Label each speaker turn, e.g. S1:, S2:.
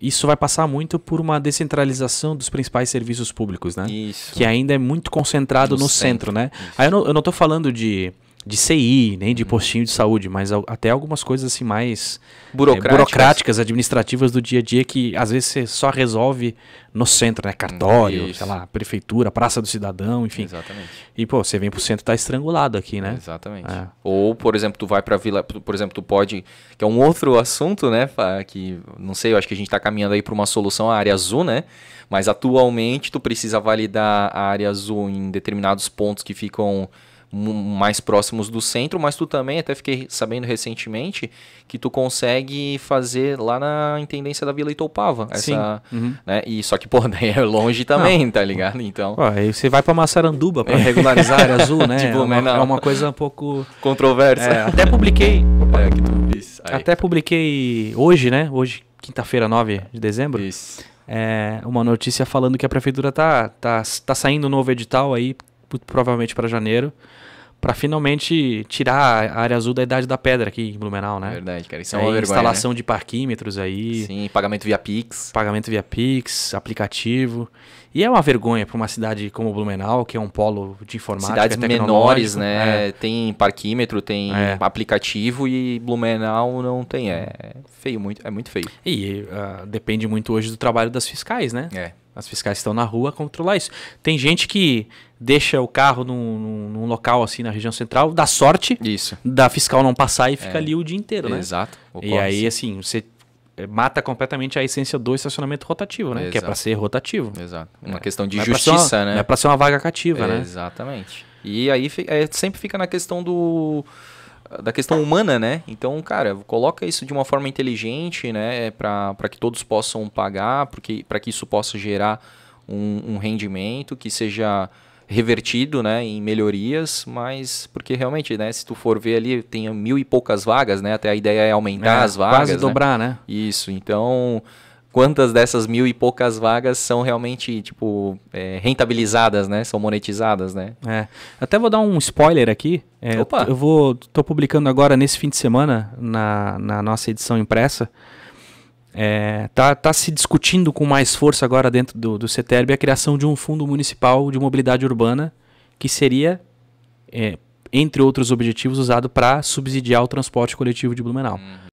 S1: isso vai passar muito por uma descentralização dos principais serviços públicos, né? Isso. Que ainda é muito concentrado no, no centro. centro, né? Isso. Aí eu não, eu não tô falando de de CI, nem de uhum. postinho de saúde, mas até algumas coisas assim mais é, burocráticas. É, burocráticas. administrativas do dia a dia que às vezes você só resolve no centro, né? Cartório, Isso. sei lá, prefeitura, praça do cidadão, enfim. Exatamente. E pô, você vem pro centro e tá estrangulado aqui, né? Exatamente. É.
S2: Ou, por exemplo, tu vai pra vila, por exemplo, tu pode, que é um outro assunto, né, que não sei, eu acho que a gente tá caminhando aí para uma solução a área azul, né? Mas atualmente tu precisa validar a área azul em determinados pontos que ficam mais próximos do centro, mas tu também, até fiquei sabendo recentemente, que tu consegue fazer lá na intendência da Vila e Essa, Sim. Uhum. Né? E, só que, pô, daí é longe também, Não. tá ligado? Então.
S1: aí você vai pra Massaranduba pra é. regularizar a área azul, né? Tipo, é, uma, né? é, uma, coisa um pouco. Controversa. É, até publiquei. É, que tu disse. Aí. Até publiquei hoje, né? Hoje, quinta-feira, 9 de dezembro. Isso. É, uma notícia falando que a prefeitura tá, tá, tá saindo um novo edital aí provavelmente para janeiro, para finalmente tirar a área azul da idade da pedra aqui em Blumenau, né? Verdade, cara. Isso é, é uma vergonha, instalação né? de parquímetros aí. Sim, pagamento via Pix. Pagamento via Pix, aplicativo. E é uma vergonha para uma cidade como Blumenau, que é um polo de informática Cidades menores, né?
S2: É. Tem parquímetro, tem é. aplicativo e Blumenau não tem. É feio, muito, é muito feio. E uh,
S1: depende muito hoje do trabalho das fiscais, né? É as fiscais estão na rua, controlar isso. Tem gente que deixa o carro num, num, num local assim na região central, dá sorte isso. da fiscal não passar e fica é. ali o dia inteiro, né? Exato. Ocorre, e aí, assim, você eh, mata completamente a essência do estacionamento rotativo, né? Exato. Que é para ser
S2: rotativo. Exato. Uma é. questão de não é justiça, é uma, né? Não é para
S1: ser uma vaga cativa, né?
S2: Exatamente. E aí é, sempre fica na questão do da questão humana, né? Então, cara, coloca isso de uma forma inteligente, né? É para que todos possam pagar, para que isso possa gerar um, um, rendimento que seja revertido, né? Em melhorias, mas porque realmente, né? Se tu for ver ali, tem mil e poucas vagas, né? Até a ideia é aumentar é, as vagas. Quase né? dobrar, né? né? Isso, então quantas dessas mil e poucas vagas são realmente, tipo, é, rentabilizadas, né? São monetizadas, né?
S1: É. Até vou dar um spoiler aqui. É, Opa! Eu, vou... Tô publicando agora, nesse fim de semana, na, na nossa edição impressa, é, tá, tá se discutindo com mais força agora dentro do, do CETERB a criação de um fundo municipal de mobilidade urbana que seria, é, entre outros objetivos, usado para subsidiar o transporte coletivo de Blumenau. Uhum.